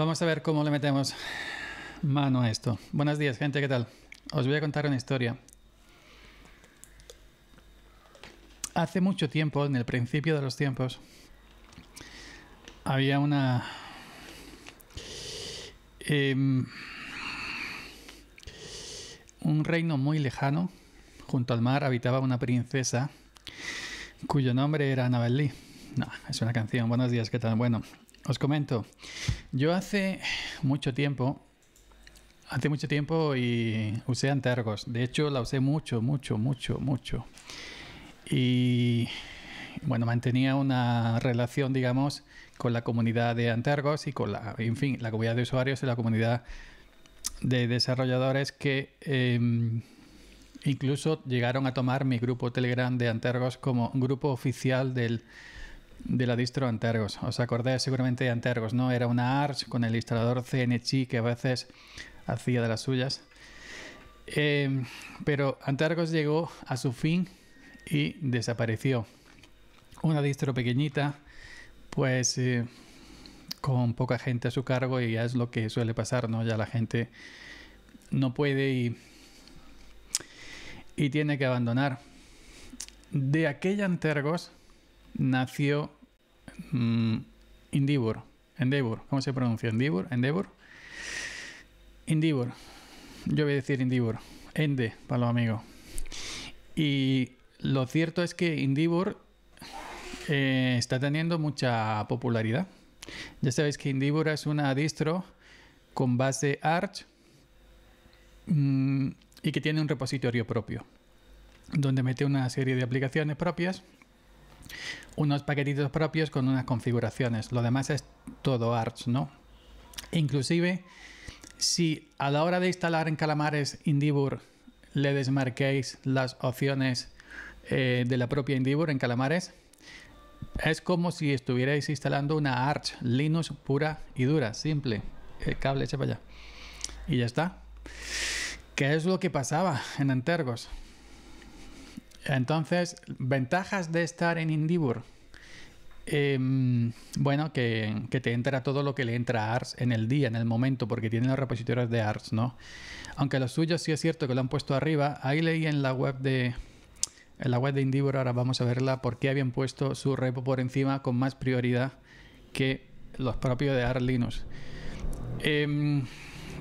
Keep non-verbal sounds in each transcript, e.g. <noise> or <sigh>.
Vamos a ver cómo le metemos mano a esto. Buenos días, gente, ¿qué tal? Os voy a contar una historia. Hace mucho tiempo, en el principio de los tiempos, había una... Em, un reino muy lejano, junto al mar, habitaba una princesa cuyo nombre era Annabelle Lee. No, es una canción. Buenos días, ¿qué tal? Bueno, os comento, yo hace mucho tiempo, hace mucho tiempo y usé antergos. De hecho, la usé mucho, mucho, mucho, mucho. Y bueno, mantenía una relación, digamos, con la comunidad de antergos y con la, en fin, la comunidad de usuarios y la comunidad de desarrolladores que em, incluso llegaron a tomar mi grupo Telegram de antergos como grupo oficial del de la distro Antergos. Os acordáis seguramente de Antergos, ¿no? Era una ARCH con el instalador CNC que a veces hacía de las suyas. Em, pero Antergos llegó a su fin y desapareció. Una distro pequeñita, pues eh, con poca gente a su cargo y ya es lo que suele pasar, ¿no? Ya la gente no puede y, y tiene que abandonar. De aquella Antergos nació mm, Indivor, Endeavor, ¿cómo se pronuncia? Endeavor, Endeavor. Indivor, yo voy a decir Indivor, Ende para los amigos. Y lo cierto es que Indivor eh, está teniendo mucha popularidad. Ya sabéis que Indivor es una distro con base Arch mm, y que tiene un repositorio propio, donde mete una serie de aplicaciones propias unos paquetitos propios con unas configuraciones. Lo demás es todo ARCH, ¿no? Inclusive, si a la hora de instalar en Calamares Indibur le desmarquéis las opciones eh, de la propia Indibur en Calamares, es como si estuvierais instalando una Arch Linux pura y dura, simple. El eh, cable echa para allá. Y ya está. ¿Qué es lo que pasaba en Entergos? Entonces, ventajas de estar en Indibur. Em, bueno, que, te entra todo lo que le entra a ARS en el día, en el momento, porque tienen los repositorios de ARS, ¿no? Aunque los suyos sí es cierto que lo han puesto arriba, ahí leí en la web de, en la web de ahora vamos a verla, por qué habían puesto su repo por encima con más prioridad que los propios de ARS Linux. Em,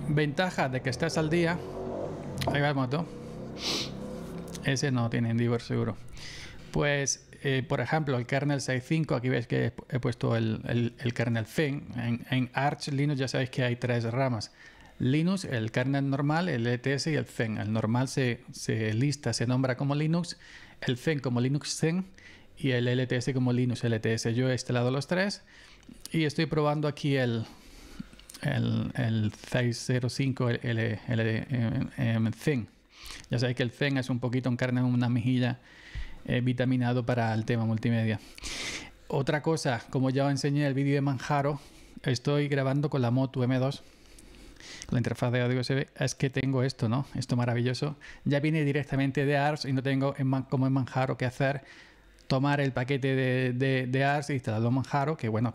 ventaja de que estás al día. Ahí va el moto. Ese no tiene Endeavor seguro. Pues, eh, por ejemplo, el kernel 6.5, aquí veis que he puesto el, el, kernel Zen. En, Arch Linux ya sabéis que hay tres ramas. Linux, el kernel normal, el LTS e y el Zen. El normal se, se lista, se nombra como Linux, el Zen como Linux Zen y el LTS como Linux LTS. Yo he instalado los tres y estoy probando aquí el, el, el 605 el, el, Zen. Ya sabéis que el Zen es un poquito, en una mejilla eh, vitaminado para el tema multimedia. Otra cosa, como ya os enseñé en el vídeo de Manjaro, estoy grabando con la Moto M2 la interfaz de audio se es que tengo esto, ¿no? Esto maravilloso. Ya viene directamente de ARS y no tengo como en Manjaro qué hacer tomar el paquete de, de, y instalarlo en Manjaro, que bueno,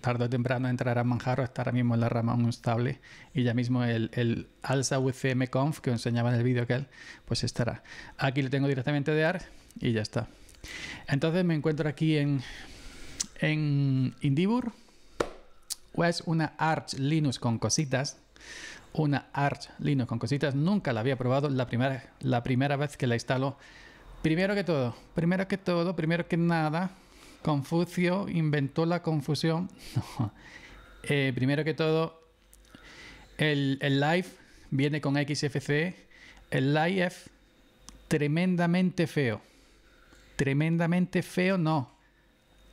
tarde o temprano entrará en Manjaro, estará mismo en la rama un estable y ya mismo el, el alza UCM Conf que os enseñaba en el vídeo aquel, pues estará. Aquí lo tengo directamente de arch y ya está. Entonces me encuentro aquí en, en Indibur, pues una Arch Linux con cositas, una Arch Linux con cositas, nunca la había probado, la primera, la primera vez que la instalo Primero que todo, primero que todo, primero que nada, Confucio inventó la confusión. <laughs> Eh, primero que todo, el, live viene con XFC, El live es tremendamente feo. Tremendamente feo, no.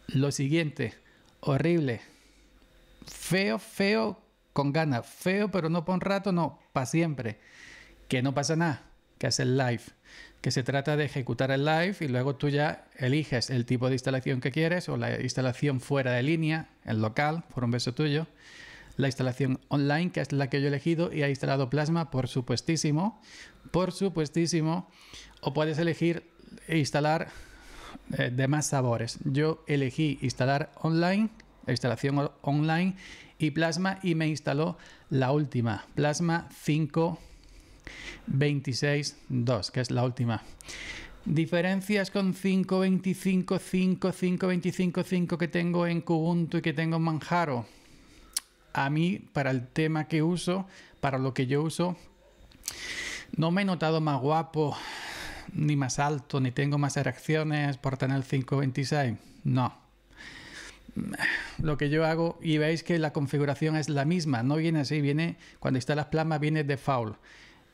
Lo siguiente, horrible. Feo, feo, con ganas. Feo, pero no por un rato, no, para siempre. Que no pasa nada, que hace el live que se trata de ejecutar el live y luego tú ya eliges el tipo de instalación que quieres o la instalación fuera de línea, el local, por un beso tuyo, la instalación online, que es la que yo he elegido y ha instalado Plasma, por supuestísimo, por supuestísimo, o puedes elegir instalar eh, demás de más sabores. Yo elegí instalar online, instalación online y Plasma y me instaló la última, Plasma 5 26.2, que es la última. Diferencias con 25 5, 25 5 que tengo en Kubuntu y que tengo en Manjaro. A mí, para el tema que uso, para lo que yo uso, no me he notado más guapo, ni más alto, ni tengo más erecciones por tener 5.26. No. Lo que yo hago, y veis que la configuración es la misma, no viene así, viene cuando instalas plasma, viene de default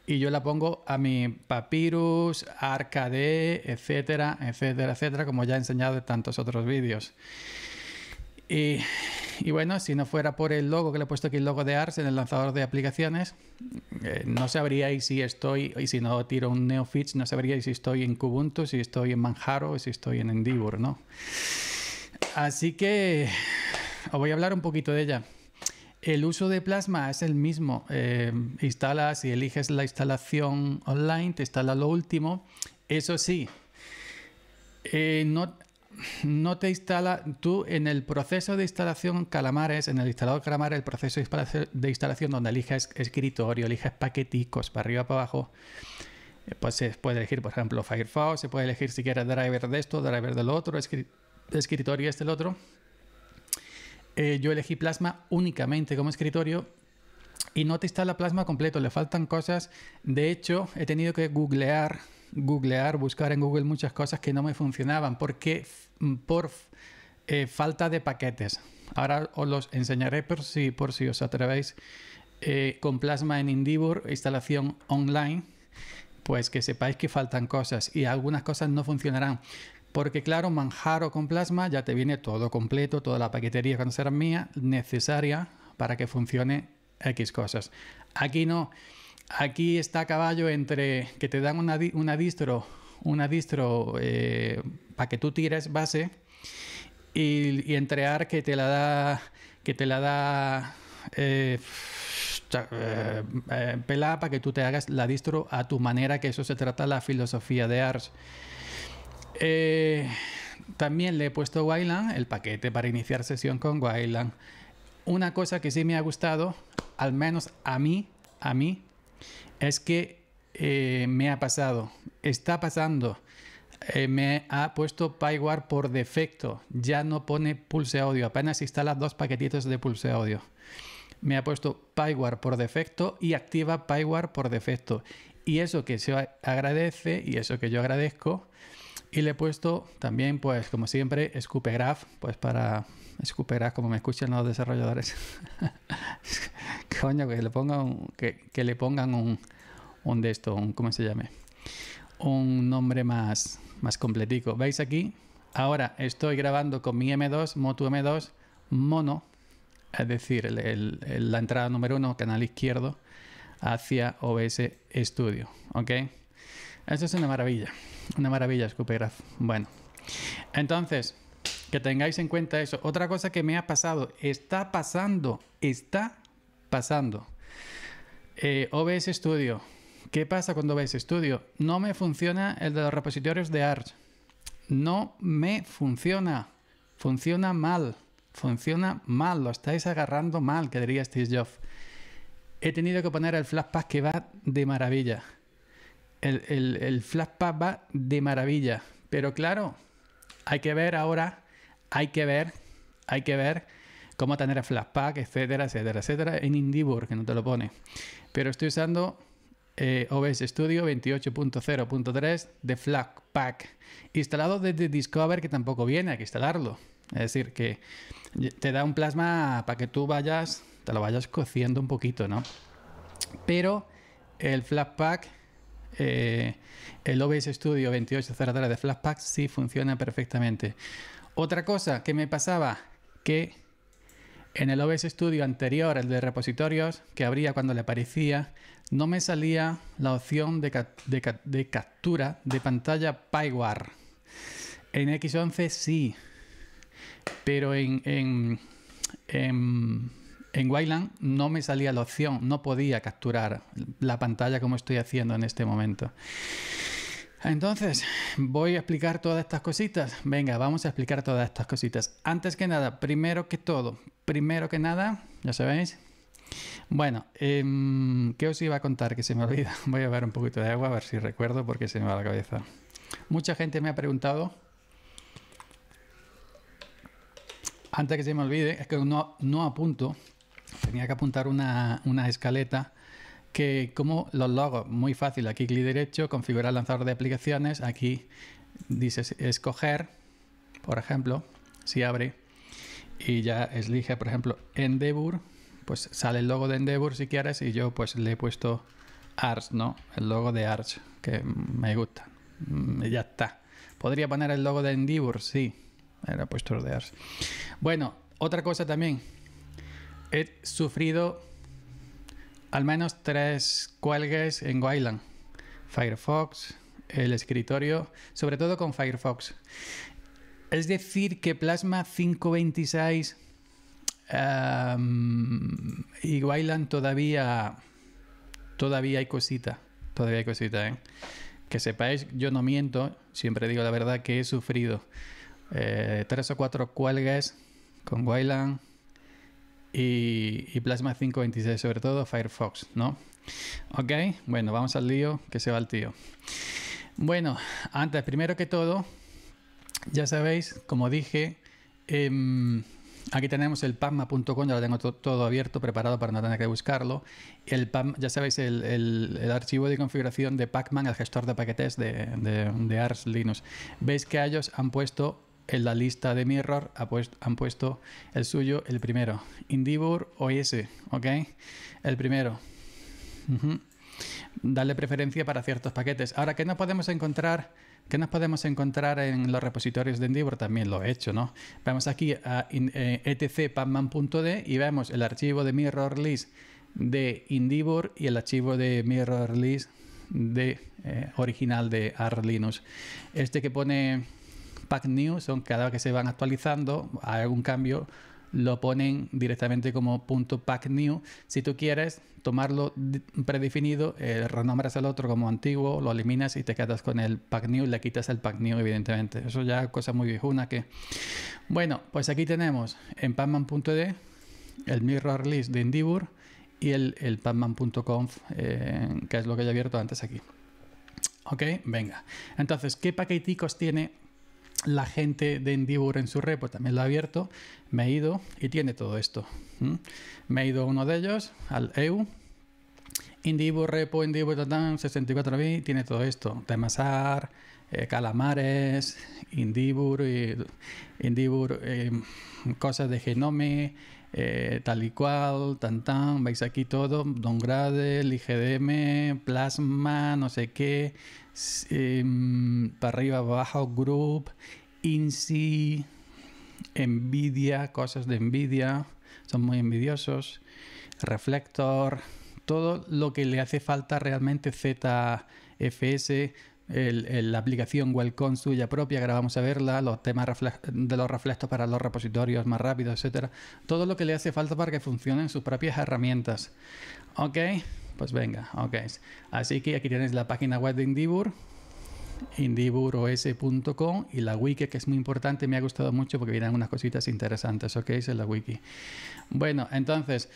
y yo la pongo a mi Papyrus, Arcade, etcétera, etcétera, etcétera, como ya he enseñado en tantos otros vídeos. Y, bueno, si no fuera por el logo que le he puesto aquí, el logo de Ars en el lanzador de aplicaciones, eh, no sabríais si estoy, y si no tiro un NeoFitch, no sabríais si estoy en Kubuntu, si estoy en Manjaro, si estoy en Endeavor, ¿no? Así que os voy a hablar un poquito de ella. El uso de plasma es el mismo. Eh, instalas y eliges la instalación online, te instala lo último. Eso sí, eh, no, no te instala, tú en el proceso de instalación Calamares, en el instalador Calamares, el proceso de instalación donde eliges escritorio, eliges paqueticos para arriba, para abajo, eh, pues se puede elegir, por ejemplo, Firefox, se puede elegir si quieres driver de esto, driver del otro, escritorio este, el otro. Eh, yo elegí Plasma únicamente como escritorio y no te instala Plasma completo, le faltan cosas. De hecho, he tenido que googlear, googlear, buscar en Google muchas cosas que no me funcionaban porque por eh, falta de paquetes. Ahora os los enseñaré por si, por si os atrevéis eh, con Plasma en Indivor, instalación online, pues que sepáis que faltan cosas y algunas cosas no funcionarán. Porque claro, manjaro con plasma ya te viene todo completo, toda la paquetería con mía necesaria para que funcione X cosas. Aquí no. Aquí está a caballo entre que te dan una, distro, una distro eh, para que tú tires base y, entre que te la da, que te la da eh, eh, pelada para que tú te hagas la distro a tu manera, que eso se trata la filosofía de ARS. Eh, también le he puesto Wayland, el paquete para iniciar sesión con Wayland. Una cosa que sí me ha gustado, al menos a mí, a mí, es que eh, me ha pasado, está pasando, eh, me ha puesto PyWare por defecto, ya no pone Pulse Audio, apenas instala dos paquetitos de Pulse Audio. Me ha puesto PyWare por defecto y activa PyWare por defecto. Y eso que se agradece y eso que yo agradezco, y le he puesto también, pues como siempre, Graph, pues para Graph, como me escuchan los desarrolladores. <laughs> Coño, que le pongan, un, que, le pongan un, de esto, un, ¿cómo se llame? Un nombre más, más completico. ¿Veis aquí? Ahora estoy grabando con mi M2, Moto M2, mono, es decir, la entrada número uno, canal izquierdo, hacia OBS Studio, ¿ok? Eso es una maravilla. Una maravilla, Scoopergraph. Bueno. Entonces, que tengáis en cuenta eso. Otra cosa que me ha pasado, está pasando, está pasando. Eh, OBS Studio. ¿Qué pasa cuando OBS Studio? No me funciona el de los repositorios de Arch. No me funciona. Funciona mal. Funciona mal. Lo estáis agarrando mal, que diría Steve Jobs. He tenido que poner el flashback que va de maravilla el, el, va de maravilla. Pero claro, hay que ver ahora, hay que ver, hay que ver cómo tener el etcétera, etcétera, etcétera, en Indivor, que no te lo pone. Pero estoy usando eh, OBS Studio 28.0.3 de Flatpak, instalado desde Discover, que tampoco viene, hay que instalarlo. Es decir, que te da un plasma para que tú vayas, te lo vayas cociendo un poquito, ¿no? Pero el Flatpak eh, el OBS Studio 2803 de Flashpack sí funciona perfectamente. Otra cosa que me pasaba, que en el OBS Studio anterior, el de repositorios, que abría cuando le aparecía, no me salía la opción de, captura de pantalla Pywar. En X11 sí, pero en, en en Wayland no me salía la opción, no podía capturar la pantalla como estoy haciendo en este momento. Entonces, voy a explicar todas estas cositas. Venga, vamos a explicar todas estas cositas. Antes que nada, primero que todo, primero que nada, ya sabéis. Bueno, em, ¿qué os iba a contar que se me olvida? <laughs> Voy a beber un poquito de agua a ver si recuerdo porque se me va la cabeza. Mucha gente me ha preguntado antes que se me olvide, es que no apunto tenía que apuntar una, escaleta que como los logos, muy fácil, aquí clic derecho, configurar lanzador de aplicaciones, aquí dices escoger, por ejemplo, si abre y ya elige, por ejemplo, Endeavor, pues sale el logo de endeavour si quieres y yo pues le he puesto Arch, ¿no? El logo de Arch, que me gusta. Mm, ya está. Podría poner el logo de Endeavor, sí. Era puesto de Arch. Bueno, otra cosa también He sufrido al menos tres cuelgues en Wayland. Firefox, el escritorio, sobre todo con Firefox. Es decir, que Plasma 526 y Wayland todavía, todavía hay cosita. Todavía hay cosita, ¿eh? Que sepáis, yo no miento, siempre digo la verdad que he sufrido eh, tres o cuatro cuelgues con Wayland y, Plasma 526, sobre todo Firefox, ¿no? Ok, bueno, vamos al lío, que se va el tío. Bueno, antes, primero que todo, ya sabéis, como dije, em, aquí tenemos el pacma.com ya lo tengo todo abierto, preparado para no tener que buscarlo. El ya sabéis, el, archivo de configuración de Pacman, el gestor de paquetes de, de Ars Linux. Veis que ellos han puesto en la lista de Mirror pues, han puesto el suyo el primero. Indivor OS, ¿ok? El primero. dale preferencia para ciertos paquetes. Ahora, ¿qué nos podemos encontrar? que nos podemos encontrar en los repositorios de Indivor? También lo he hecho, ¿no? Vamos aquí a eh, etcpacman.d y vemos el archivo de mirror list de Indivor y el archivo de mirror list de eh, original de ArLinux. Este que pone pack new son cada vez que se van actualizando, hay algún cambio, lo ponen directamente como punto pack new. Si tú quieres tomarlo predefinido, eh, renombras al otro como antiguo, lo eliminas y te quedas con el pack new, le quitas el pack new, evidentemente. Eso ya es cosa muy viejuna que. Bueno, pues aquí tenemos en de el mirror list de Indibur y el, el pacman.conf, eh, que es lo que he abierto antes aquí. Ok, venga. Entonces, ¿qué paqueticos tiene la gente de INDIBUR en su repo, también lo ha abierto, me he ido y tiene todo esto. Me he ido uno de ellos, al EU, INDIBUR Repo, INDIBUR, 64 tiene todo esto. Temasar, eh, Calamares, Indibur, y eh, cosas de Genome, eh, tal y cual, tan tan, veis aquí todo, Dongrade, IGDM, Plasma, no sé qué, Em, para arriba, abajo, group, INSI, envidia, cosas de envidia, son muy envidiosos, reflector, todo lo que le hace falta realmente ZFS, el, la aplicación Welcome suya propia, grabamos vamos a verla, los temas de los reflectos para los repositorios más rápidos, etcétera, todo lo que le hace falta para que funcionen sus propias herramientas. ¿Ok? Pues venga, ok. Así que aquí tienes la página web de Indibur, indiburos.com y la wiki que es muy importante, me ha gustado mucho porque vienen unas cositas interesantes, ok, es la wiki. Bueno, entonces...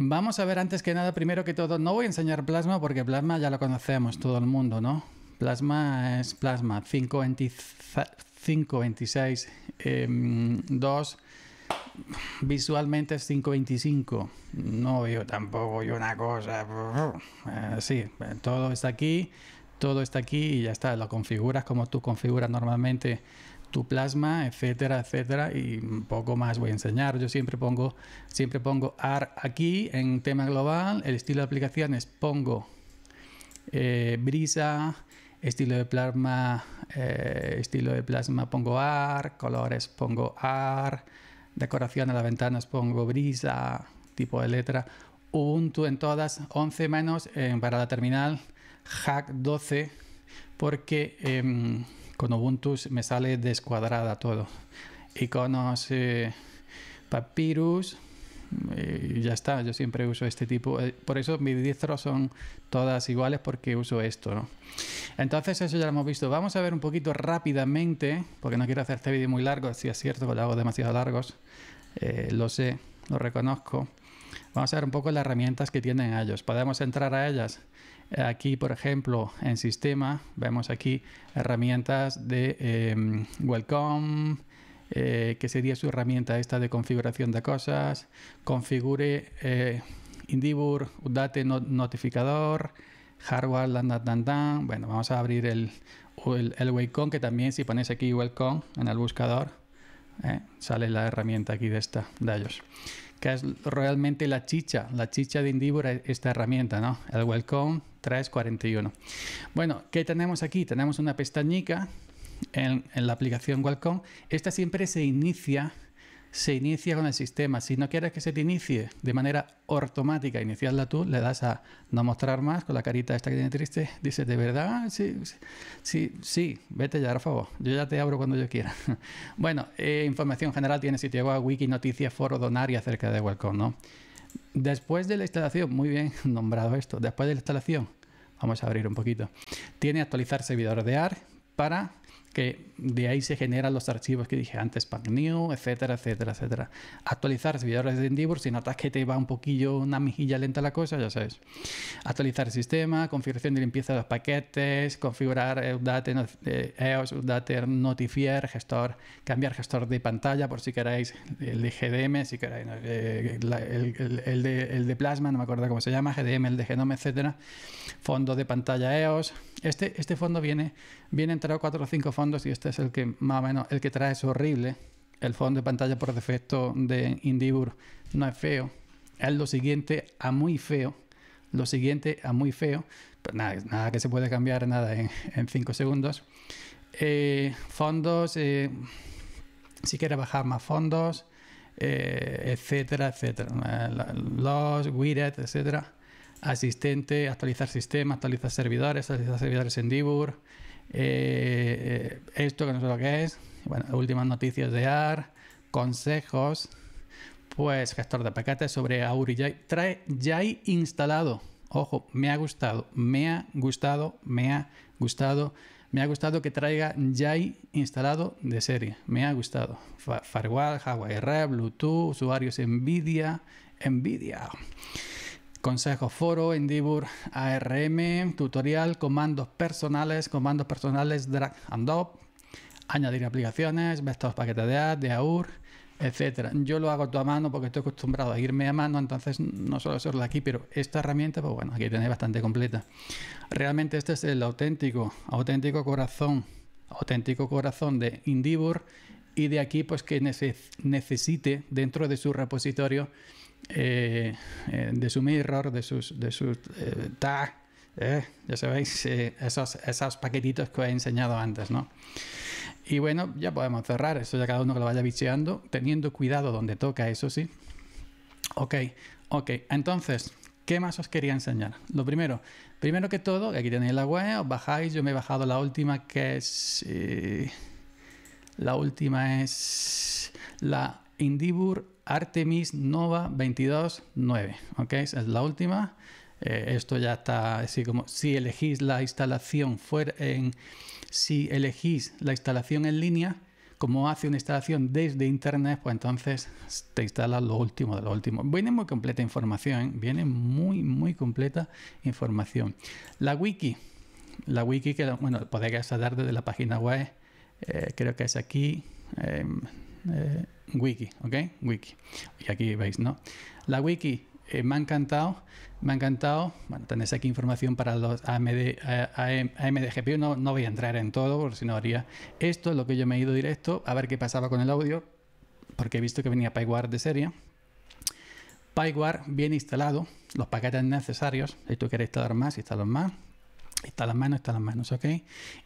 Vamos a ver antes que nada, primero que todo, no voy a enseñar plasma porque plasma ya lo conocemos todo el mundo, ¿no? Plasma es plasma 526.2 visualmente es 525. No, veo tampoco, yo una cosa. así eh, sí, eh, todo está aquí, todo está aquí y ya está. Lo configuras como tú configuras normalmente tu plasma, etcétera, etcétera, y un poco más voy a enseñar. Yo siempre pongo, siempre pongo AR aquí en tema global, el estilo de aplicaciones pongo eh, brisa, estilo de plasma, estilo de plasma pongo AR, colores pongo AR, decoración a las ventanas pongo brisa, tipo de letra, Ubuntu en todas, 11 menos eh, para la terminal, hack 12, porque em, con Ubuntu me sale descuadrada todo. Iconos eh, Papyrus, y eh, ya está, yo siempre uso este tipo. Eh, por eso mis diestros son todas iguales porque uso esto, Entonces eso ya lo hemos visto. Vamos a ver un poquito rápidamente, porque no quiero hacer este vídeo muy largo, si es cierto que lo hago demasiado largos, eh, lo sé, lo reconozco. Vamos a ver un poco las herramientas que tienen ellos. Podemos entrar a ellas. Aquí, por ejemplo, en sistema, vemos aquí herramientas de em, Welcome, eh, que sería su herramienta esta de configuración de cosas, configure eh, Indibur, Udate notificador, hardware, Bueno, vamos a abrir el, el, que también si pones aquí welcome en el buscador, eh, sale la herramienta aquí de esta, de ellos. Que es realmente la chicha, la chicha de Indibur, eh, esta herramienta, ¿no? El welcome 341. Bueno, ¿qué tenemos aquí? Tenemos una pestañica en, la aplicación Qualcomm, esta siempre se inicia se inicia con el sistema. Si no quieres que se te inicie de manera automática, iniciarla tú, le das a no mostrar más con la carita esta que tiene triste, dice de verdad, sí, sí, sí, vete ya, por favor, yo ya te abro cuando yo quiera. <laughs> bueno, eh, información general tiene sitio web, wiki, noticias, foro, donar y acerca de Qualcomm, ¿no? Después de la instalación, muy bien <laughs> nombrado esto, después de la instalación, vamos a abrir un poquito, tiene actualizar servidor de AR para que de ahí se generan los archivos que dije antes, new etcétera, etcétera, etcétera. Actualizar servidores de Endeavor, si notas que te va un poquillo, una mejilla lenta la cosa, ya sabes. Actualizar el sistema, configuración de limpieza de los paquetes, configurar eh, data eh, EOS, Notifier, gestor, cambiar gestor de pantalla por si queréis el de GDM, si queréis eh, el, el, de, el de Plasma, no me acuerdo cómo se llama, GDM, el de Genome, etcétera. Fondo de pantalla EOS. Este, este fondo viene, viene entre 4 o 5 fondos y este es el que más o menos, el que trae es horrible. El fondo de pantalla por defecto de Indibur no es feo. Es lo siguiente a muy feo. Lo siguiente a muy feo. nada, que se puede cambiar, nada en 5 segundos. Eh, fondos, eh, si quiere bajar más fondos, eh, etcétera, etcétera. Los, widget, etcétera. Asistente, actualizar sistema, actualizar servidores, actualizar servidores en Dibur, eh, eh, esto que no sé lo que es, bueno, últimas noticias de AR, consejos, pues gestor de paquetes sobre Jai Trae Jai instalado. Ojo, me ha gustado, me ha gustado, me ha gustado. Me ha gustado que traiga Jai instalado de serie. Me ha gustado. Firewall, Huawei Red, Bluetooth, usuarios NVIDIA. NVIDIA. Consejo foro, Indibur, ARM, tutorial, comandos personales, comandos personales drag and drop, añadir aplicaciones, estos paquetes de AD, de AUR, etcétera. Yo lo hago todo a mano porque estoy acostumbrado a irme a mano, entonces no solo hacerlo aquí, pero esta herramienta, pues bueno, aquí tenéis bastante completa. Realmente este es el auténtico, auténtico corazón, auténtico corazón de Indibur y de aquí pues que necesite dentro de su repositorio eh, eh, de su mirror, de sus, de sus eh, ya sabéis, esos, esos paquetitos que os he enseñado antes, ¿no? Y bueno, ya podemos cerrar, esto ya cada uno que lo vaya bicheando, teniendo cuidado donde toca, eso sí. Ok, ok, entonces, ¿Qué más os quería enseñar? Lo primero, primero que todo, aquí tenéis la web, os bajáis, yo me he bajado la última que es... la última es la Indibur Artemis Nova 22.9. ¿Ok? Esa es la última. Eh, esto ya está así como si elegís la instalación fuera en si elegís la instalación en línea, como hace una instalación desde internet, pues entonces te instala lo último de lo último. Viene muy completa información, ¿eh? viene muy, muy completa información. La wiki, la wiki que, bueno, podéis acceder desde la página web, eh, creo que es aquí. Em, eh, wiki, ¿ok? Wiki. Y aquí veis, ¿no? La wiki eh, me ha encantado, me ha encantado. Bueno, tenéis aquí información para los AMD, eh, No, voy a entrar en todo, porque si no haría esto, es lo que yo me he ido directo, a ver qué pasaba con el audio, porque he visto que venía PyWare de serie. PyWare bien instalado, los paquetes necesarios. Si tú queréis instalar más, instalar más. Está las manos, está las manos, ¿ok?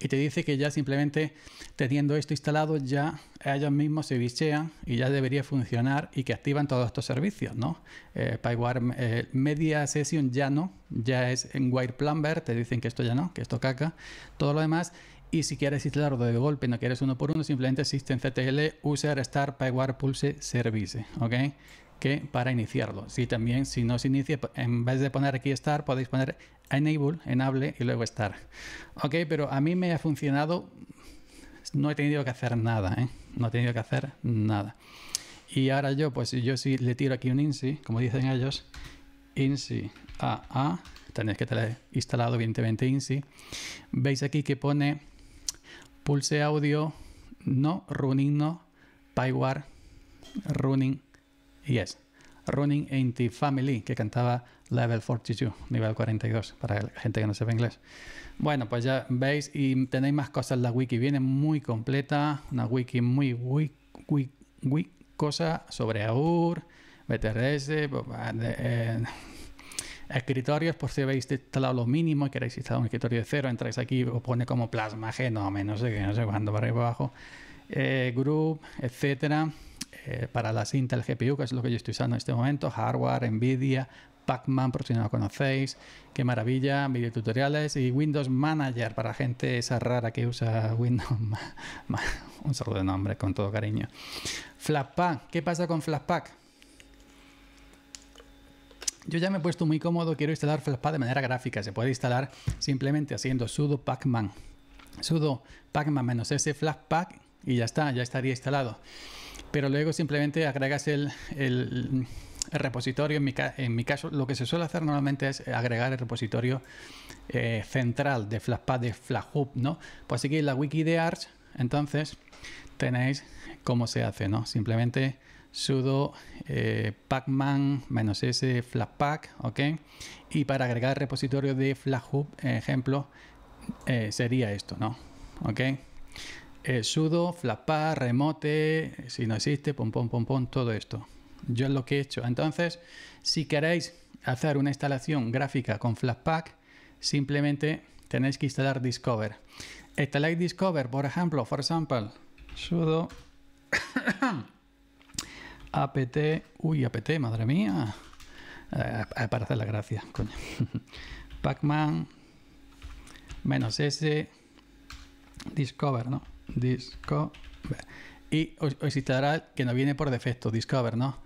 Y te dice que ya simplemente teniendo esto instalado, ya ellos mismos se bichean y ya debería funcionar y que activan todos estos servicios, ¿no? Eh, eh Media Session ya no, ya es en Wire Plumber, te dicen que esto ya no, que esto caca, todo lo demás. Y si quieres instalarlo de golpe, no quieres uno por uno, simplemente existen CTL, User, Start, PyWire, Pulse, Service, ¿ok? que para iniciarlo. Si también, si no se inicia, en vez de poner aquí estar podéis poner Enable, Enable y luego estar Ok, pero a mí me ha funcionado, no he tenido que hacer nada, ¿eh? no he tenido que hacer nada. Y ahora yo, pues yo si le tiro aquí un INSI, como dicen ellos, INSI a tenéis que tener instalado evidentemente INSI, veis aquí que pone Pulse Audio, no, Running no, PyWare, Running Yes. Running into Family, que cantaba Level 42, nivel 42, para la gente que no sepa inglés. Bueno, pues ya veis y tenéis más cosas la wiki. Viene muy completa, una wiki muy muy muy cosa sobre AUR, BTRS, pues, eh, escritorios, por si habéis instalado lo mínimo y queréis instalar un escritorio de cero, entráis aquí, os pone como plasma genome, no sé qué, no sé cuándo, para abajo, eh, group, etcétera eh, para las Intel GPU, que es lo que yo estoy usando en este momento, hardware, Nvidia, Pacman, por si no lo conocéis, qué maravilla, Tutoriales y Windows Manager para gente esa rara que usa Windows. <laughs> Un saludo de nombre, con todo cariño. Flashpack, ¿qué pasa con Flashpack? Yo ya me he puesto muy cómodo, quiero instalar Flashpack de manera gráfica, se puede instalar simplemente haciendo sudo pacman, sudo pacman-s flashpack y ya está, ya estaría instalado pero luego simplemente agregas el, repositorio. En mi, caso, lo que se suele hacer normalmente es agregar el repositorio eh, central de Flashpad de FlashHub, ¿no? Pues así en la wiki de Arch, entonces tenéis cómo se hace, ¿no? Simplemente sudo eh, pacman -s flashpack, ¿ok? Y para agregar el repositorio de FlashHub, ejemplo, eh, sería esto, ¿no? ¿Ok? Eh, sudo, flapar, remote, si no existe, pom, pom, pom, pom, todo esto. Yo es lo que he hecho. Entonces, si queréis hacer una instalación gráfica con flashpack simplemente tenéis que instalar Discover. Instaláis Discover, por ejemplo, for example, sudo <coughs> apt, uy, apt, madre mía, eh, eh, para hacer la gracia, coño. <laughs> Pacman menos s discover, ¿no? Disco. Y os, instalará que no viene por defecto, Discover, ¿no?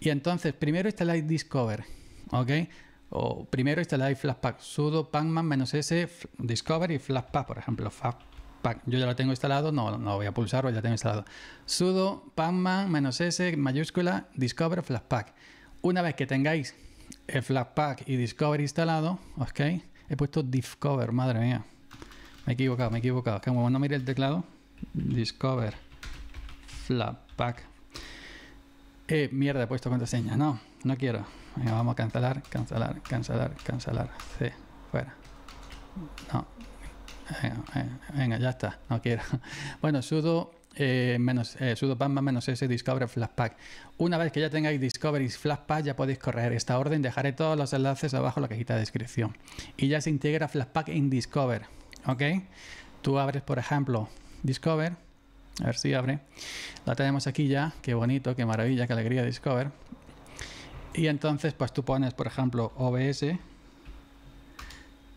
Y entonces, primero instaláis Discover, ¿ok? O primero instaláis flashpack, sudo pacman-s, Discover y flashpack, por ejemplo, flashpack Yo ya lo tengo instalado, no, no voy a pulsarlo, ya lo tengo instalado. sudo pacman-s, mayúscula, Discover, flashpack Una vez que tengáis el flashpack y Discover instalado, ¿ok? He puesto Discover, madre mía. Me he equivocado, me he equivocado. Que como no mire el teclado. Discover flap pack eh, mierda, he puesto contraseña. No, no quiero. vamos a cancelar, cancelar, cancelar, cancelar. C, fuera. No. Venga, ya está. No quiero. <laughs> Bueno, sudo. Eh, menos, eh, sudo más menos S Discover pack Una vez que ya tengáis flap pack ya podéis correr esta orden. Dejaré todos los enlaces abajo en la cajita de descripción. Y ya se integra pack en Discover. ¿Ok? Tú abres, por ejemplo, Discover. A ver si abre. La tenemos aquí ya. Qué bonito, qué maravilla, qué alegría Discover. Y entonces, pues tú pones, por ejemplo, OBS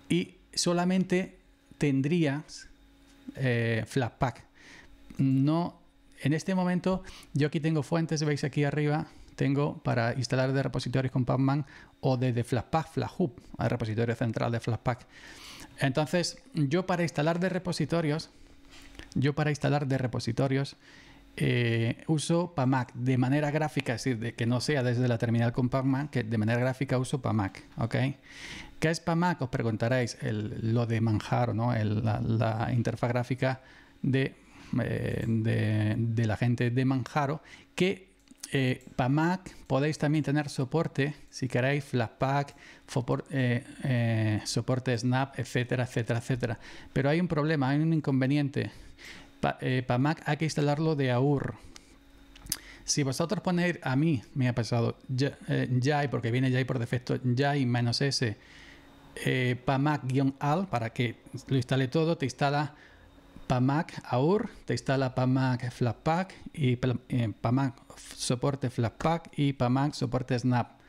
y solamente tendrías eh, Flatpak. No, en este momento, yo aquí tengo fuentes, veis aquí arriba, tengo para instalar de repositorios con Pacman o desde Flatpak, Flathub, al repositorio central de Flatpak. Entonces, yo para instalar de repositorios yo para instalar de repositorios eh, uso PAMAC de manera gráfica, es decir, de que no sea desde la terminal con PAMAC, que de manera gráfica uso PAMAC, ¿Qué es PAMAC? Os preguntaréis, el, lo de Manjaro, ¿no? la, interfaz gráfica de, eh, de, de la gente de Manjaro, que eh, para Mac podéis también tener soporte, si queréis, Flatpak, eh, eh, soporte Snap, etcétera, etcétera, etcétera. Pero hay un problema, hay un inconveniente. Para Mac hay que instalarlo de AUR. Si vosotros ponéis, a mí me ha pasado Jai, porque viene Jai por defecto, y menos S, para Mac-al, para que lo instale todo, te instala PAMAC AUR, te instala PAMAC Flatpak y eh, PAMAC soporte Flatpak y PAMAC soporte Snap.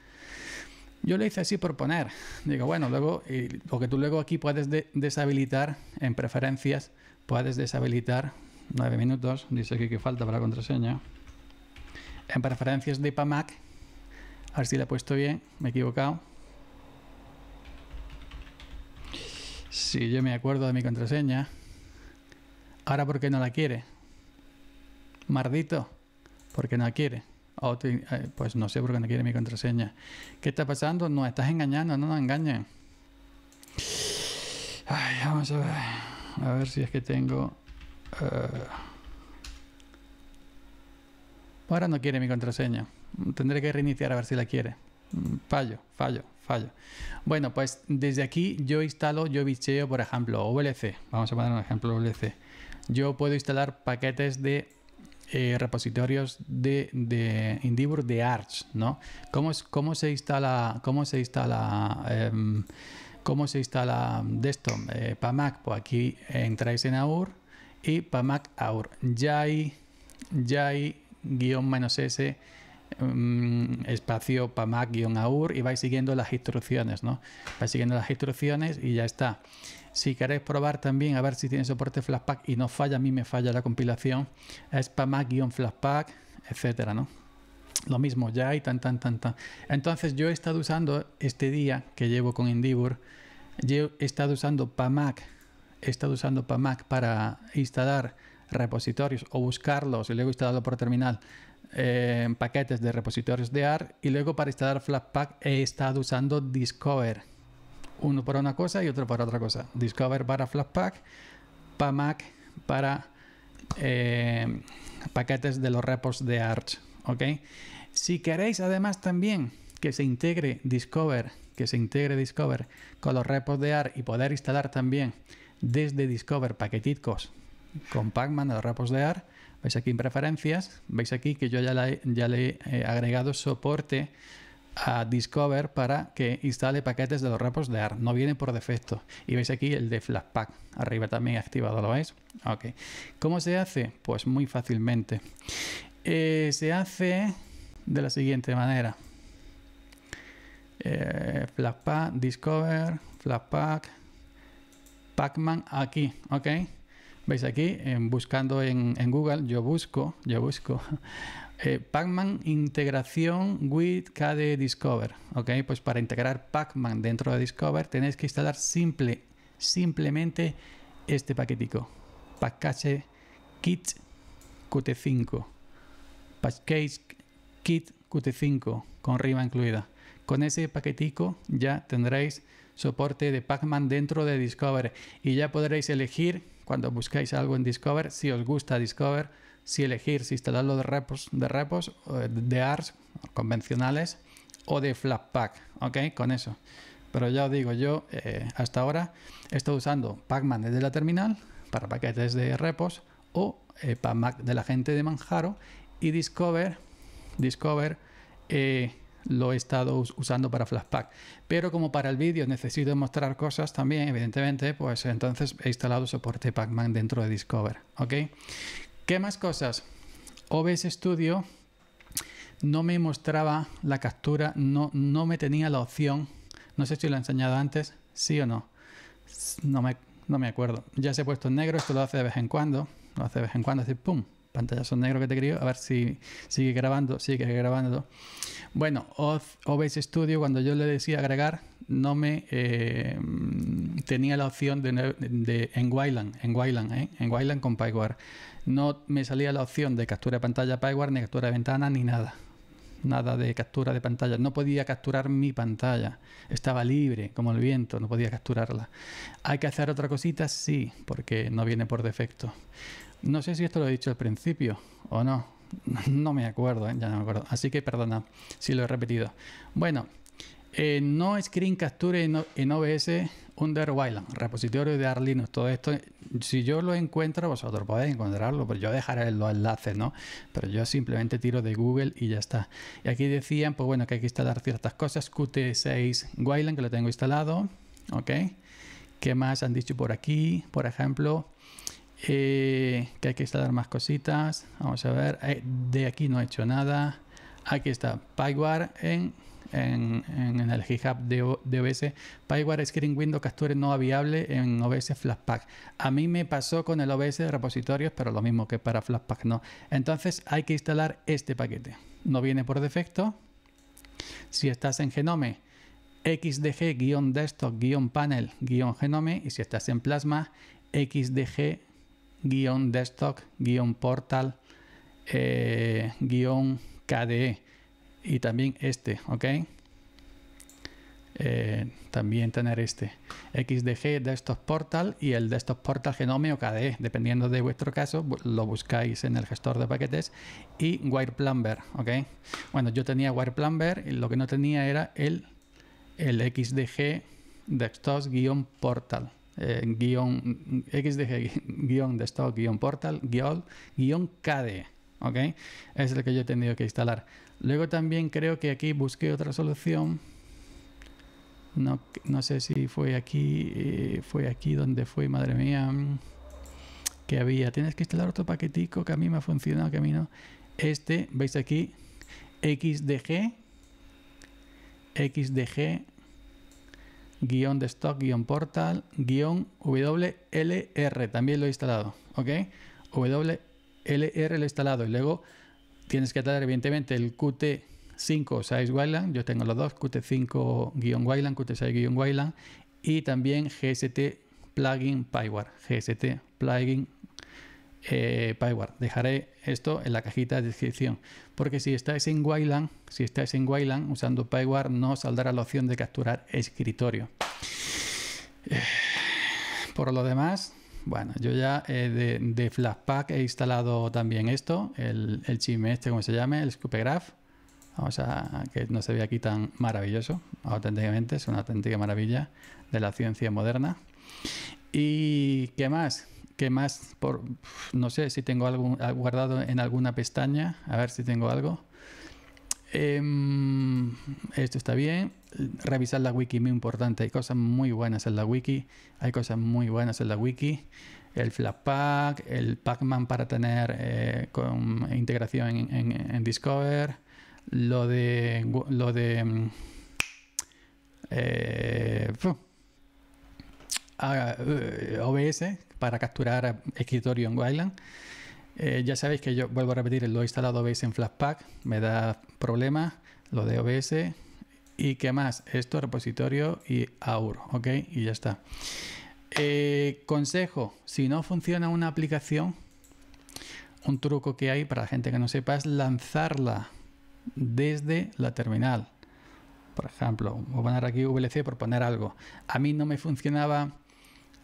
Yo le hice así por poner. Digo, bueno, luego, lo que tú luego aquí puedes deshabilitar en preferencias, puedes deshabilitar 9 minutos, dice aquí que falta para la contraseña. En preferencias de PAMAC, a ver si la he puesto bien, me he equivocado. Si yo me acuerdo de mi contraseña. Ahora, ¿por qué no la quiere? Mardito, ¿por qué no la quiere? Oh, eh, pues no sé por qué no quiere mi contraseña. ¿Qué está pasando? No, estás engañando, no nos engañen. Ay, vamos a ver. A ver si es que tengo. Eh, ahora no quiere mi contraseña. Tendré que reiniciar a ver si la quiere. Mm, fallo, fallo, fallo. Bueno, pues desde aquí yo instalo, yo bicheo, por ejemplo, VLC. Vamos a poner un ejemplo VLC yo puedo instalar paquetes de eh, repositorios de, de Indibur de Arch, ¿no? ¿Cómo, es, cómo se instala, cómo se instala, em, cómo se instala desktop para eh, PAMAC? Pues aquí entráis en AUR y mac AUR. Ya jai ya hay guión menos S em, espacio PAMAC-AUR y vais siguiendo las instrucciones, ¿no? Vais siguiendo las instrucciones y ya está. Si queréis probar también a ver si tiene soporte Flatpak y no falla, a mí me falla la compilación, es PAMAC-Flatpak, etcétera, ¿no? Lo mismo, ya hay tan, tan, tan, tan. Entonces yo he estado usando este día que llevo con Endeavor, yo he estado usando PAMAC, he estado usando PAMAC para instalar repositorios o buscarlos y luego instalarlo por terminal en eh, paquetes de repositorios de AR y luego para instalar Flatpak he estado usando Discover uno para una cosa y otro para otra cosa. Discover para Flatpak, para Mac, eh, para paquetes de los repos de Arch. ¿ok? Si queréis además también que se integre Discover, que se integre Discover con los repos de Arch y poder instalar también desde Discover paquetitos con Pacman de los repos de Arch, Veis aquí en preferencias, veis aquí que yo ya le he eh, agregado soporte a Discover para que instale paquetes de los repos de AR. No viene por defecto. Y veis aquí el de Flatpak. Arriba también activado, ¿lo veis? Ok. ¿Cómo se hace? Pues muy fácilmente. Eh, se hace de la siguiente manera. Eh, Flatpak, Discover, Flatpak, Pacman aquí, ¿ok? Veis aquí, en buscando en, en Google, yo busco, yo busco <laughs> Eh, Pacman integración with KDE Discover. Ok, pues para integrar Pacman dentro de Discover tenéis que instalar simple, simplemente este paquetico. Package Kit Qt5. Package Kit Qt5 con RIMA incluida. Con ese paquetico ya tendréis soporte de Pacman dentro de Discover y ya podréis elegir cuando buscáis algo en Discover si os gusta Discover si elegir si instalarlo de repos, de repos, de ARS convencionales o de pack ¿ok? Con eso. Pero ya os digo, yo eh, hasta ahora he estado usando Pacman desde la terminal para paquetes de repos o eh, Pacman de la gente de Manjaro y Discover, Discover eh, lo he estado usando para pack Pero como para el vídeo necesito mostrar cosas también, evidentemente, pues entonces he instalado soporte Pacman dentro de Discover, ¿ok? ¿Qué más cosas? OBS Studio no me mostraba la captura, no, no me tenía la opción. No sé si lo he enseñado antes, sí o no. No me, no me acuerdo. Ya se ha puesto en negro, esto lo hace de vez en cuando. Lo hace de vez en cuando, decir, ¡pum! son negro que te crío. A ver si sigue grabando, sigue grabando. Bueno, OBS Studio, cuando yo le decía agregar, no me, eh, tenía la opción de, en Wayland, en Wayland, ¿eh? en Wayland con PyWare. No me salía la opción de captura de pantalla PyWare, ni captura de ventana, ni nada. Nada de captura de pantalla. No podía capturar mi pantalla. Estaba libre, como el viento, no podía capturarla. ¿Hay que hacer otra cosita? Sí, porque no viene por defecto. No sé si esto lo he dicho al principio o no. <laughs> No me acuerdo, ¿eh? ya no me acuerdo. Así que perdona si lo he repetido. Bueno, eh, no screen capture en, OBS Under Wayland, repositorio de Arlinux, todo esto, si yo lo encuentro, vosotros podéis encontrarlo, pero yo dejaré los enlaces, ¿no? Pero yo simplemente tiro de Google y ya está. Y aquí decían, pues bueno, que hay que instalar ciertas cosas, Qt6 Wayland, que lo tengo instalado, ¿ok? ¿Qué más han dicho por aquí? Por ejemplo, eh, que hay que instalar más cositas. Vamos a ver, eh, de aquí no he hecho nada. Aquí está, PyWare en en, el GitHub de, de, OBS, Pyware Screen Window Capture no viable en OBS Flashpack. A mí me pasó con el OBS de repositorios, pero lo mismo que para Flashpack no. Entonces hay que instalar este paquete. No viene por defecto. Si estás en Genome, xdg-desktop-panel-genome y si estás en Plasma, xdg-desktop-portal-kde. Eh, y también este, ¿ok? Eh, también tener este XDG Desktop Portal y el Desktop Portal Genome o KDE, dependiendo de vuestro caso, lo buscáis en el gestor de paquetes y Wireplumber, ¿ok? Bueno, yo tenía Wireplumber y lo que no tenía era el, el XDG Desktop-Portal. guión, eh, XDG guión desktop guión portal guión, guión KDE ok es el que yo he tenido que instalar Luego también creo que aquí busqué otra solución. No, sé si fue aquí, eh, fue aquí donde fue, madre mía, que había. Tienes que instalar otro paquetico que a mí me ha funcionado, que a mí no. Este, veis aquí, XDG, XDG, guión de stock, guión portal, guión WLR, también lo he instalado, ¿ok? WLR lo he instalado y luego tienes que tener evidentemente el QT5 size Wayland, yo tengo los dos, QT5-Wayland, QT6-Wayland y también GST plugin Pyware, GST plugin eh, Dejaré esto en la cajita de descripción, porque si estáis en Wayland, si estáis en Wayland usando Pyware no saldrá la opción de capturar escritorio. Eh, por lo demás, bueno, yo ya eh, de, Flashpack he instalado también esto, el, el chisme este, como se llame, el Graph. Vamos a que no se ve aquí tan maravilloso, auténticamente, es una auténtica maravilla de la ciencia moderna. ¿Y qué más? ¿Qué más? Por, no sé si tengo algo guardado en alguna pestaña, a ver si tengo algo. Em, esto está bien. Revisar la wiki, muy importante. Hay cosas muy buenas en la wiki. Hay cosas muy buenas en la wiki. El Flatpak, el Pacman para tener eh, con integración en, Discover. Lo de. Lo de. Mm, eh, ah, eh OBS para capturar escritorio en Wayland. Eh, ya sabéis que yo vuelvo a repetir, lo he instalado veis en Flatpak, me da problema lo de OBS y qué más, esto, repositorio y AUR, ¿ok? Y ya está. Eh, consejo, si no funciona una aplicación, un truco que hay para la gente que no sepa es lanzarla desde la terminal. Por ejemplo, voy a poner aquí VLC por poner algo. A mí no me funcionaba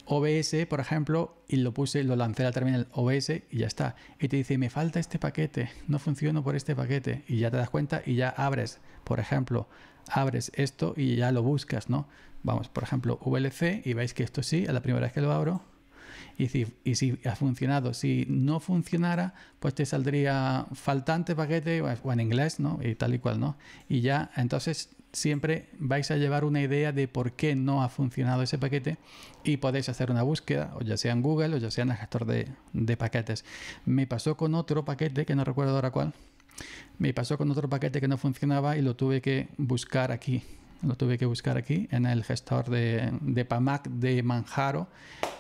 OBS, por ejemplo, y lo puse, lo lancé al terminal OBS y ya está. Y te dice, me falta este paquete, no funciona por este paquete. Y ya te das cuenta y ya abres, por ejemplo, abres esto y ya lo buscas, ¿no? Vamos, por ejemplo, VLC y veis que esto sí, a la primera vez que lo abro. Y si, y si ha funcionado, si no funcionara, pues te saldría faltante paquete o en inglés, ¿no? Y tal y cual, ¿no? Y ya, entonces siempre vais a llevar una idea de por qué no ha funcionado ese paquete y podéis hacer una búsqueda, o ya sea en Google o ya sea en el gestor de, paquetes. Me pasó con otro paquete, que no recuerdo ahora cuál, me pasó con otro paquete que no funcionaba y lo tuve que buscar aquí. Lo tuve que buscar aquí en el gestor de PAMAC de Manjaro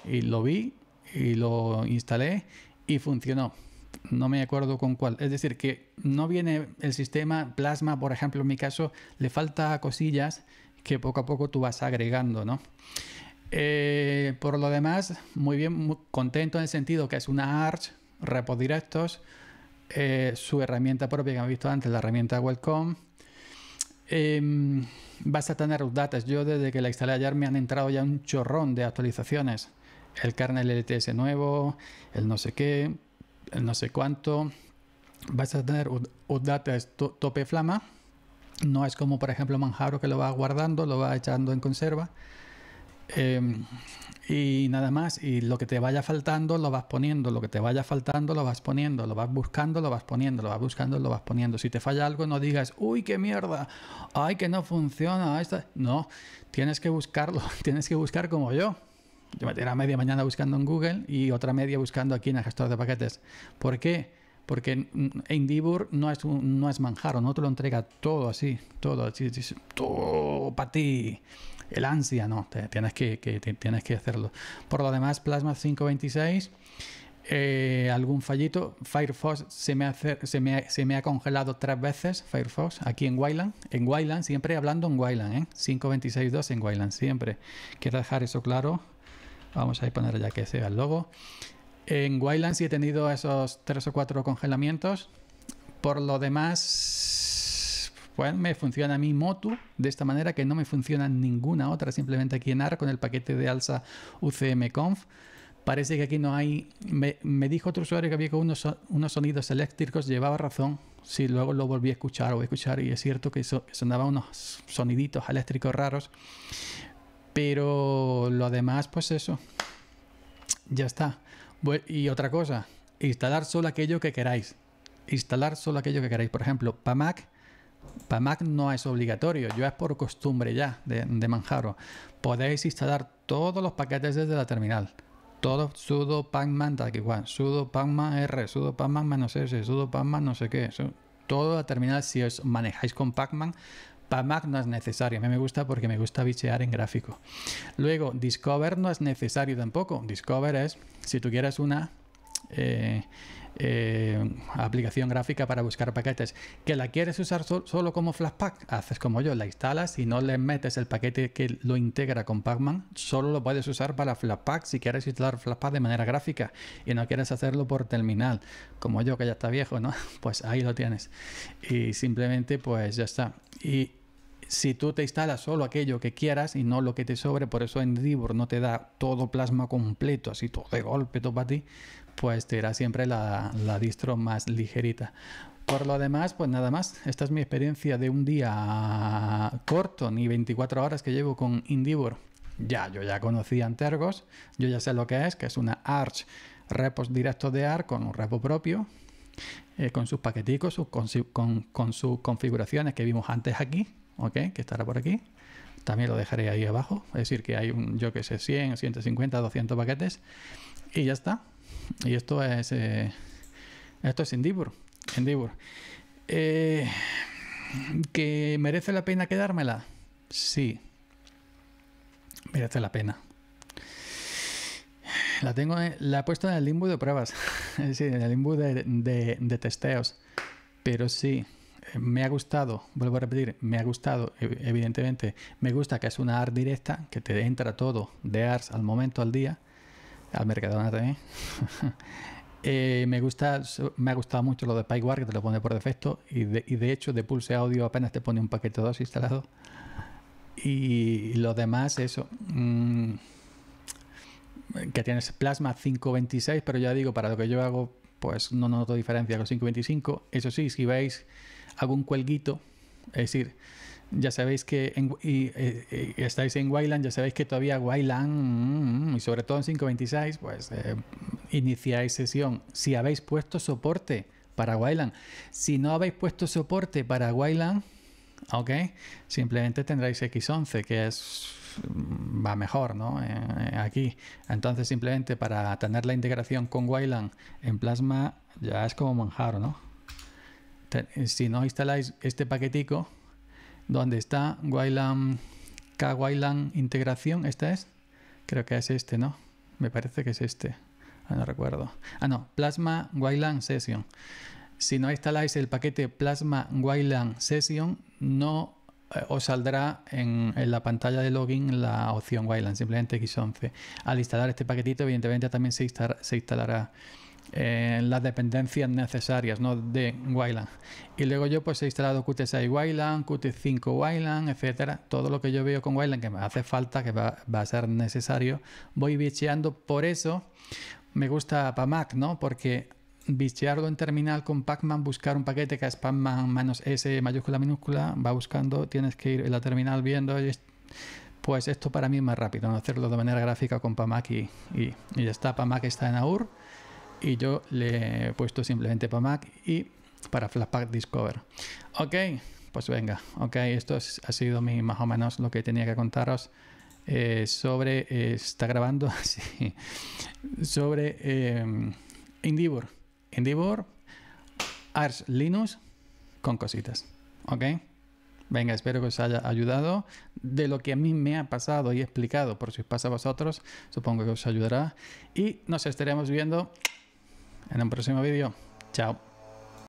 y lo vi y lo instalé y funcionó no me acuerdo con cuál. Es decir, que no viene el sistema plasma, por ejemplo, en mi caso, le falta cosillas que poco a poco tú vas agregando, ¿no? Eh, por lo demás, muy bien, contento en el sentido que es una Arch, repos directos, eh, su herramienta propia que hemos visto antes, la herramienta Welcome. Em, vas a tener datos. Yo desde que la instalé ayer me han entrado ya un chorrón de actualizaciones. El kernel LTS nuevo, el no sé qué, no sé cuánto vas a tener un es tope flama no es como por ejemplo Manjaro que lo va guardando lo va echando en conserva em, y nada más y lo que te vaya faltando lo vas poniendo lo que te vaya faltando lo vas poniendo lo vas buscando lo vas poniendo lo vas buscando lo vas poniendo si te falla algo no digas uy qué mierda ay que no funciona no tienes que buscarlo <laughs> tienes que buscar como yo yo me a media mañana buscando en Google y otra media buscando aquí en el gestor de paquetes. ¿Por qué? Porque Dibur no es, no es manjaro, no te lo entrega todo así, todo así, todo para ti. El ansia, no, tienes, que, tienes que hacerlo. Por lo demás, Plasma 526, eh, algún fallito. Firefox se me, hace, se, me, se me, ha congelado tres veces, Firefox, aquí en Wayland. En Wayland, siempre hablando en Wayland, ¿eh? 526.2 en Wayland, siempre. Quiero dejar eso claro Vamos a poner ya que sea el logo. En Wildlands sí he tenido esos tres o cuatro congelamientos. Por lo demás, pues me funciona mi moto de esta manera que no me funciona ninguna otra. Simplemente aquí en AR con el paquete de alza UCM Conf. Parece que aquí no hay. Me, dijo otro usuario que había unos, unos sonidos eléctricos, llevaba razón. Si luego lo volví a escuchar o a escuchar, y es cierto que sonaba unos soniditos eléctricos raros. Pero lo demás, pues eso. Ya está. Y otra cosa, instalar solo aquello que queráis. Instalar solo aquello que queráis. Por ejemplo, para Mac, para Mac no es obligatorio, yo es por costumbre ya de, Manjaro. Podéis instalar todos los paquetes desde la terminal. Todo sudo pacman tal que igual. sudo pacman r, sudo pacman no sé sudo pacman no sé qué. Todo la terminal, si os manejáis con pacman, Mac no es necesario. A mí me gusta porque me gusta bichear en gráfico. Luego, Discover no es necesario tampoco. Discover es, si tú quieres una eh, eh, aplicación gráfica para buscar paquetes, que la quieres usar solo como Flashpack, haces como yo, la instalas y no le metes el paquete que lo integra con Pacman, solo lo puedes usar para pack si quieres instalar Flashpack de manera gráfica y no quieres hacerlo por terminal, como yo que ya está viejo, ¿no? <laughs> Pues ahí lo tienes. Y simplemente pues ya está. Y si tú te instalas solo aquello que quieras y no lo que te sobre, por eso Indivor no te da todo plasma completo, así todo de golpe, todo para ti, pues te irá siempre la, distro más ligerita. Por lo demás, pues nada más. Esta es mi experiencia de un día corto, ni 24 horas que llevo con Indivor. Ya, yo ya conocí Antergos, yo ya sé lo que es, que es una Arch, repos directo de Arch con un repo propio, eh, con sus paqueticos, con, con sus configuraciones que vimos antes aquí. ¿ok? Que estará por aquí. También lo dejaré ahí abajo. Es decir, que hay un, yo que sé, 100, 150, 200 paquetes. Y ya está. Y esto es... Eh, esto es Indibur, Indibur, eh, ¿Que merece la pena quedármela? Sí. Merece la pena. La tengo, la he puesto en el limbo de pruebas. <laughs> es decir, en el limbo de, de, de testeos. Pero sí, me ha gustado, vuelvo a repetir, me ha gustado, e, evidentemente, me gusta que es una ART directa, que te entra todo de ARS al momento, al día, al mercado también. <laughs> Eh, me, gusta, me ha gustado mucho lo de PyWare, que te lo pone por defecto, y de, hecho de Pulse Audio apenas te pone un paquete 2 instalado. Y lo demás, eso... Mm, que tienes Plasma 526, pero ya digo, para lo que yo hago pues no noto diferencia con 5.25. Eso sí, si veis algún cuelguito, es decir, ya sabéis que en, eh, eh, estáis en Wayland, ya sabéis que todavía Wayland, mm, mm, y sobre todo en 5.26, pues eh, iniciáis sesión. Si habéis puesto soporte para Wayland, si no habéis puesto soporte para Wayland, ok, simplemente tendréis X11, que es va mejor ¿no? Eh, eh, aquí. Entonces simplemente para tener la integración con Wayland en Plasma ya es como manjar, ¿no? Eh, si no instaláis este paquetico donde está Wayland K-Wayland integración, ¿esta es? Creo que es este, ¿no? Me parece que es este. Ah, no recuerdo. Ah, no, Plasma Wayland Session. Si no instaláis el paquete Plasma Wayland Session, no eh, os saldrá en, la pantalla de login la opción Wayland, simplemente X11. Al instalar este paquetito, evidentemente también se, se instalará en eh, las dependencias necesarias ¿no? de Wayland. Y luego yo pues he instalado Qt6 Wayland, Qt5 Wayland, etcétera. Todo lo que yo veo con Wayland que me hace falta, que va, va a ser necesario, voy bicheando. Por eso me gusta para Mac, ¿no? Porque bichearlo en terminal con Pacman, buscar un paquete que es Pacman manos S mayúscula minúscula, va buscando, tienes que ir en la terminal viendo, pues esto para mí es más rápido, hacerlo de manera gráfica con Pamac y, y, ya está, Pamac está en AUR y yo le he puesto simplemente Pamac y para Flashpack Discover. Ok, pues venga, ok, esto ha sido mi, más o menos lo que tenía que contaros. Eh, sobre, eh, está grabando, así, <laughs> sobre eh, Indivor. Endeavor, Ars Linux con cositas. ¿Ok? Venga, espero que os haya ayudado. De lo que a mí me ha pasado y explicado, por si os pasa a vosotros, supongo que os ayudará. Y nos estaremos viendo en un próximo vídeo. Chao.